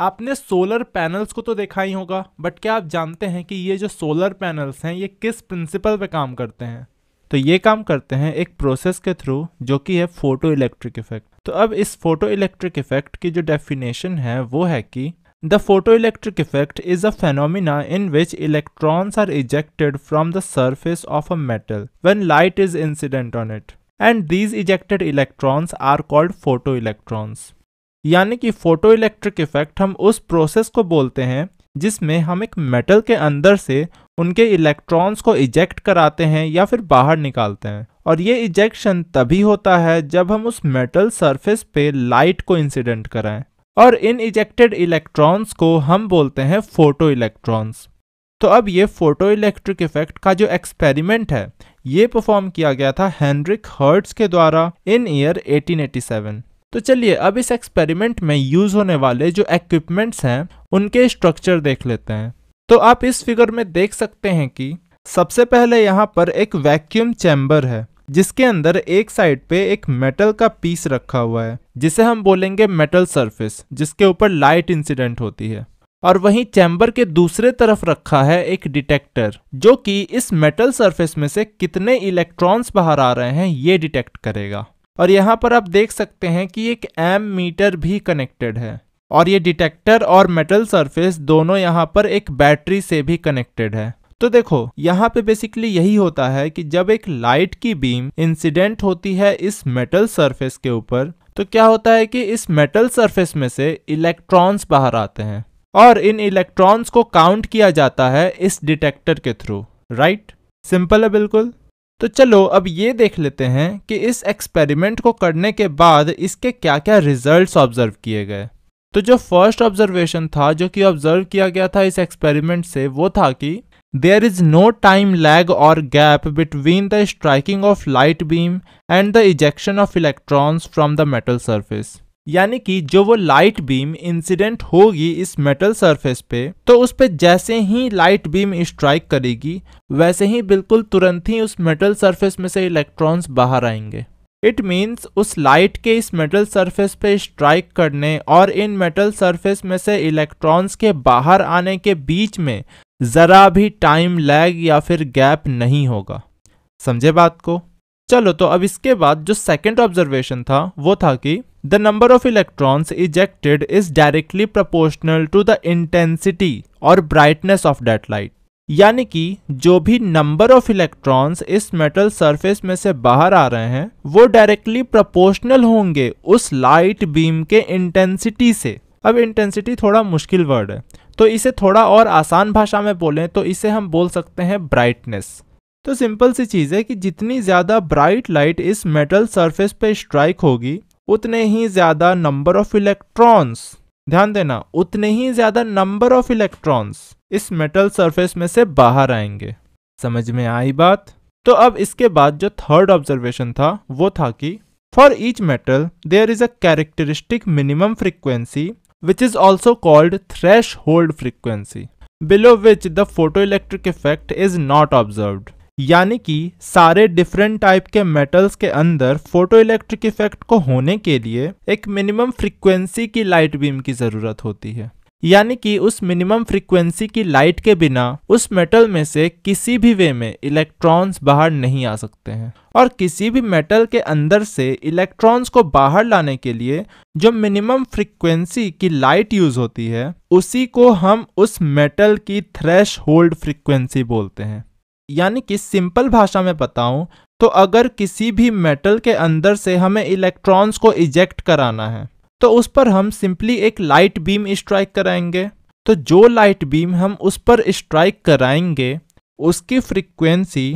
आपने solar panels को तो देखा ही होगा बट क्या आप जानते हैं कि ये जो सोलर पैनल्स हैं ये किस प्रिंसिपल पे काम करते हैं तो ये काम करते हैं एक प्रोसेस के थ्रू जो कि है फोटो इलेक्ट्रिक इफेक्ट तो अब इस फोटो इलेक्ट्रिक इफेक्ट की जो डेफिनेशन है वो है कि the photoelectric effect is a phenomena in which electrons are ejected from the surface of a metal when light is incident on it and these ejected electrons are called photoelectrons यानी कि photo photoelectric effect हम उस process को बोलते हैं जिसमें हम एक मेटल के अंदर से उनके इलेक्ट्रॉन्स को इजेक्ट कराते हैं या फिर बाहर निकालते हैं और ये इजेक्शन तभी होता है जब हम उस मेटल सरफेस पे लाइट को इंसिडेंट कराएं और इन इजेक्टेड इलेक्ट्रॉन्स को हम बोलते हैं फोटो इलेक्ट्रॉन्स तो अब ये फोटो इलेक्ट्रिक इफेक्ट का जो एक्सपेरिमेंट है ये परफॉर्म किया गया था हेनरिक हर्ट्स के द्वारा इन ईयर 1887 तो चलिए अब इस एक्सपेरिमेंट में यूज होने वाले जो इक्विपमेंट्स हैं उनके स्ट्रक्चर देख लेते हैं तो आप इस फिगर में देख सकते हैं कि सबसे पहले यहाँ पर एक वैक्यूम चैम्बर है जिसके अंदर एक साइड पे एक मेटल का पीस रखा हुआ है जिसे हम बोलेंगे मेटल सरफेस जिसके ऊपर लाइट इंसिडेंट होती है और वहीं चैम्बर के दूसरे तरफ रखा है एक डिटेक्टर जो कि इस मेटल सरफेस में से कितने इलेक्ट्रॉन्स बाहर आ रहे हैं ये डिटेक्ट करेगा और यहाँ पर आप देख सकते हैं कि एक एम मीटर भी कनेक्टेड है और ये डिटेक्टर और मेटल सरफेस दोनों यहाँ पर एक बैटरी से भी कनेक्टेड है तो देखो यहाँ पे बेसिकली यही होता है कि जब एक लाइट की बीम इंसिडेंट होती है इस मेटल सरफेस के ऊपर तो क्या होता है कि इस मेटल सरफेस में से इलेक्ट्रॉन्स बाहर आते हैं और इन इलेक्ट्रॉन्स को काउंट किया जाता है इस डिटेक्टर के थ्रू राइट सिंपल है बिल्कुल तो चलो अब ये देख लेते हैं कि इस एक्सपेरिमेंट को करने के बाद इसके क्या क्या रिजल्ट्स ऑब्जर्व किए गए तो जो फर्स्ट ऑब्जर्वेशन था जो कि ऑब्जर्व किया गया था इस एक्सपेरिमेंट से वो था कि there is no time lag और gap between the striking of light beam and the ejection of electrons from the metal surface यानी कि जो वो लाइट बीम इंसिडेंट होगी इस मेटल सरफेस पे तो उस पर जैसे ही लाइट बीम स्ट्राइक करेगी वैसे ही बिल्कुल तुरंत ही उस मेटल सरफेस में से इलेक्ट्रॉन्स बाहर आएंगे इट मीन्स उस लाइट के इस मेटल सरफेस पे स्ट्राइक करने और इन मेटल सरफेस में से इलेक्ट्रॉन्स के बाहर आने के बीच में ज़रा भी टाइम लैग या फिर गैप नहीं होगा समझे बात को चलो तो अब इसके बाद जो सेकंड ऑब्जर्वेशन था वो था कि The number of electrons ejected is directly proportional to the intensity और brightness of that light. यानी कि जो भी नंबर ऑफ इलेक्ट्रॉन्स इस मेटल सरफेस में से बाहर आ रहे हैं वो डायरेक्टली प्रोपोर्शनल होंगे उस लाइट बीम के इंटेंसिटी से अब इंटेंसिटी थोड़ा मुश्किल वर्ड है तो इसे थोड़ा और आसान भाषा में बोलें तो इसे हम बोल सकते हैं ब्राइटनेस तो सिंपल सी चीज़ है कि जितनी ज़्यादा ब्राइट लाइट इस मेटल सरफेस पे स्ट्राइक होगी उतने ही ज़्यादा नंबर ऑफ इलेक्ट्रॉन्स ध्यान देना उतने ही ज़्यादा नंबर ऑफ इलेक्ट्रॉन्स इस मेटल सरफेस में से बाहर आएंगे समझ में आई बात तो अब इसके बाद जो थर्ड ऑब्जर्वेशन था वो था कि for each metal there is a characteristic minimum frequency which is also called threshold frequency below which the photoelectric effect is not observed यानी कि सारे डिफरेंट टाइप के मेटल्स के अंदर फोटो इलेक्ट्रिक इफेक्ट को होने के लिए एक मिनिमम फ्रिक्वेंसी की लाइट बीम की ज़रूरत होती है यानी कि उस मिनिमम फ्रिक्वेंसी की लाइट के बिना उस मेटल में से किसी भी वे में इलेक्ट्रॉन्स बाहर नहीं आ सकते हैं और किसी भी मेटल के अंदर से इलेक्ट्रॉन्स को बाहर लाने के लिए जो मिनिमम फ्रिक्वेंसी की लाइट यूज होती है उसी को हम उस मेटल की थ्रेश होल्ड फ्रिक्वेंसी बोलते हैं यानी कि सिंपल भाषा में बताऊं तो अगर किसी भी मेटल के अंदर से हमें इलेक्ट्रॉन्स को इजेक्ट कराना है तो उस पर हम सिंपली एक लाइट बीम स्ट्राइक कराएंगे तो जो लाइट बीम हम उस पर स्ट्राइक कराएंगे उसकी फ्रीक्वेंसी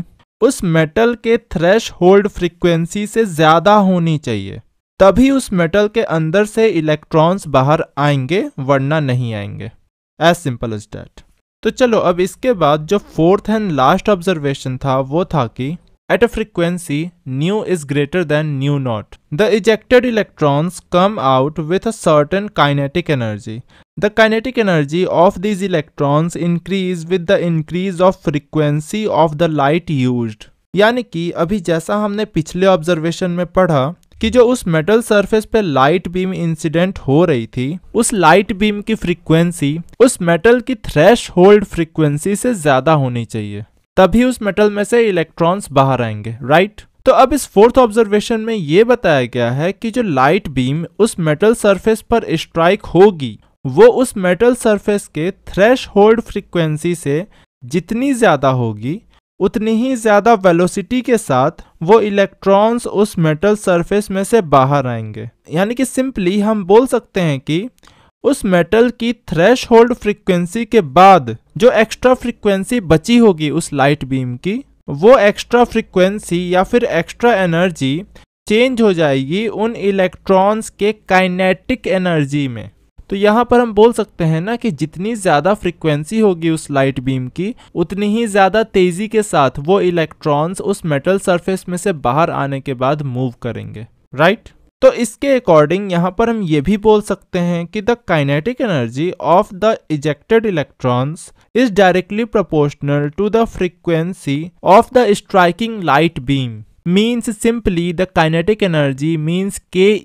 उस मेटल के थ्रेश होल्ड फ्रिक्वेंसी से ज़्यादा होनी चाहिए तभी उस मेटल के अंदर से इलेक्ट्रॉन्स बाहर आएंगे वरना नहीं आएंगे एज सिंपल इज डैट तो चलो अब इसके बाद जो फोर्थ एंड लास्ट ऑब्जर्वेशन था वो था कि at a frequency nu is greater than nu not the ejected electrons come out with a certain kinetic energy the kinetic energy of these electrons increase with the increase of frequency of the light use यानी कि अभी जैसा हमने पिछले observation में पढ़ा कि जो उस मेटल सरफेस पे लाइट बीम इंसिडेंट हो रही थी उस लाइट बीम की फ्रीक्वेंसी उस मेटल की थ्रेश होल्ड फ्रीक्वेंसी से ज्यादा होनी चाहिए तभी उस मेटल में से इलेक्ट्रॉन्स बाहर आएंगे राइट तो अब इस फोर्थ ऑब्जर्वेशन में ये बताया गया है कि जो लाइट बीम उस मेटल सरफेस पर स्ट्राइक होगी वो उस मेटल सरफेस के थ्रेश होल्ड फ्रिक्वेंसी से जितनी ज़्यादा होगी उतनी ही ज़्यादा वेलोसिटी के साथ वो इलेक्ट्रॉन्स उस मेटल सरफेस में से बाहर आएंगे यानी कि सिंपली हम बोल सकते हैं कि उस मेटल की थ्रेश होल्ड फ्रिक्वेंसी के बाद जो एक्स्ट्रा फ्रिक्वेंसी बची होगी उस लाइट बीम की वो एक्स्ट्रा फ्रिक्वेंसी या फिर एक्स्ट्रा एनर्जी चेंज हो जाएगी उन इलेक्ट्रॉन्स के काइनेटिक एनर्जी में तो यहाँ पर हम बोल सकते हैं ना कि जितनी ज़्यादा फ्रिक्वेंसी होगी उस लाइट बीम की उतनी ही ज़्यादा तेज़ी के साथ वो इलेक्ट्रॉन्स उस मेटल सरफेस में से बाहर आने के बाद मूव करेंगे राइट right? तो इसके अकॉर्डिंग यहाँ पर हम ये भी बोल सकते हैं कि the kinetic energy of the ejected electrons is directly proportional to the frequency of the striking light beam means simply the kinetic energy means ke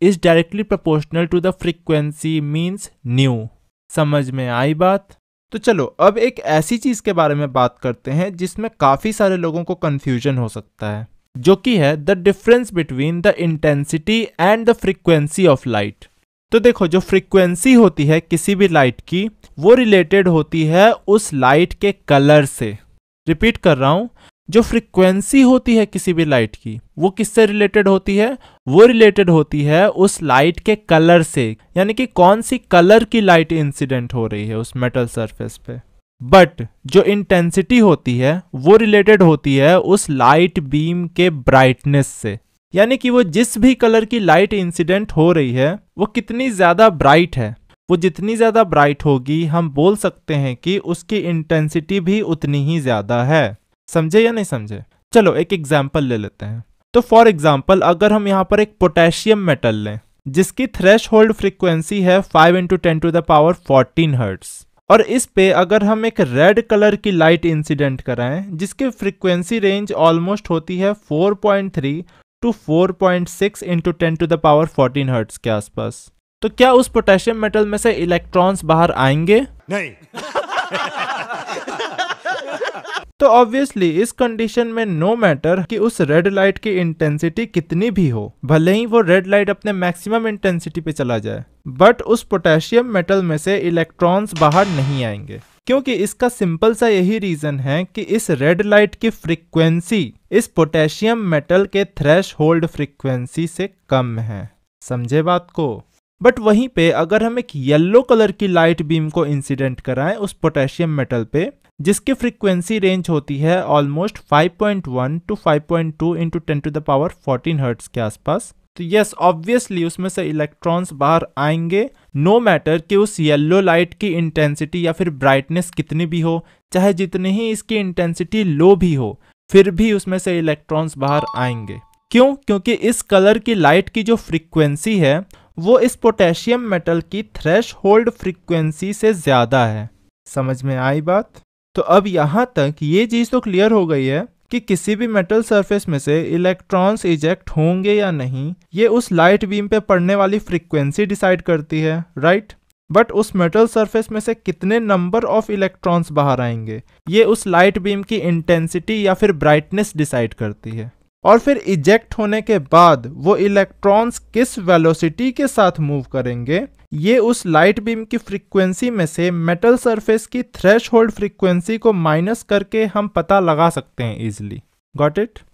is directly proportional to the frequency means nu. समझ में आई बात तो चलो अब एक ऐसी चीज के बारे में बात करते हैं जिसमें काफी सारे लोगों को कंफ्यूजन हो सकता है जो कि है the difference between the intensity and the frequency of light तो देखो जो फ्रीक्वेंसी होती है किसी भी लाइट की वो रिलेटेड होती है उस लाइट के कलर से रिपीट कर रहा हूँ जो फ्रिक्वेंसी होती है किसी भी लाइट की वो किससे रिलेटेड होती है वो रिलेटेड होती है उस लाइट के कलर से यानी कि कौन सी कलर की लाइट इंसिडेंट हो रही है उस मेटल सरफेस पे बट जो इंटेंसिटी होती है वो रिलेटेड होती है उस लाइट बीम के ब्राइटनेस से यानी कि वो जिस भी कलर की लाइट इंसिडेंट हो रही है वो कितनी ज़्यादा ब्राइट है वो जितनी ज़्यादा ब्राइट होगी हम बोल सकते हैं कि उसकी इंटेंसिटी भी उतनी ही ज़्यादा है समझे या नहीं समझे चलो एक एग्जाम्पल ले लेते हैं तो फॉर एग्जाम्पल अगर हम यहाँ पर एक पोटेशियम मेटल लें जिसकी थ्रेश होल्ड फ्रिक्वेंसी है five into ten to the power fourteen hertz और इस पे अगर हम एक रेड कलर की लाइट इंसिडेंट कराएं जिसकी फ्रिक्वेंसी रेंज ऑलमोस्ट होती है 4.3 to four point six into ten to the power fourteen hertz के आसपास तो क्या उस पोटेशियम मेटल में से इलेक्ट्रॉन्स बाहर आएंगे नहीं तो ऑब्वियसली इस कंडीशन में नो मैटर कि उस रेड लाइट की इंटेंसिटी कितनी भी हो भले ही वो रेड लाइट अपने मैक्सिमम इंटेंसिटी पे चला जाए बट उस पोटेशियम मेटल में से इलेक्ट्रॉन्स बाहर नहीं आएंगे क्योंकि इसका सिंपल सा यही रीजन है कि इस रेड लाइट की फ्रीक्वेंसी इस पोटेशियम मेटल के थ्रेश होल्ड फ्रिक्वेंसी से कम है समझे बात को बट वहीं पे अगर हम एक येलो कलर की लाइट बीम को इंसिडेंट कराएं उस पोटेशियम मेटल पे जिसकी फ्रीक्वेंसी रेंज होती है almost 5.1 to 5.2 point two into ten to the power fourteen hertz के आसपास तो यस ऑब्वियसली उसमें से इलेक्ट्रॉन्स बाहर आएंगे नो no मैटर कि उस येल्लो लाइट की इंटेंसिटी या फिर ब्राइटनेस कितनी भी हो चाहे जितनी ही इसकी इंटेंसिटी लो भी हो फिर भी उसमें से इलेक्ट्रॉन्स बाहर आएंगे क्यों क्योंकि इस कलर की लाइट की जो फ्रीक्वेंसी है वो इस पोटेशियम मेटल की थ्रेश होल्ड फ्रीक्वेंसी से ज़्यादा है समझ में आई बात तो अब यहाँ तक ये चीज़ तो क्लियर हो गई है कि किसी भी मेटल सरफेस में से इलेक्ट्रॉन्स इजेक्ट होंगे या नहीं ये उस लाइट बीम पे पड़ने वाली फ्रीक्वेंसी डिसाइड करती है राइट बट उस मेटल सरफेस में से कितने नंबर ऑफ इलेक्ट्रॉन्स बाहर आएंगे ये उस लाइट बीम की इंटेंसिटी या फिर ब्राइटनेस डिसाइड करती है और फिर इजेक्ट होने के बाद वो इलेक्ट्रॉन्स किस वेलोसिटी के साथ मूव करेंगे ये उस लाइट बीम की फ्रीक्वेंसी में से मेटल सरफेस की थ्रेश फ्रीक्वेंसी को माइनस करके हम पता लगा सकते हैं इजिली गॉट इट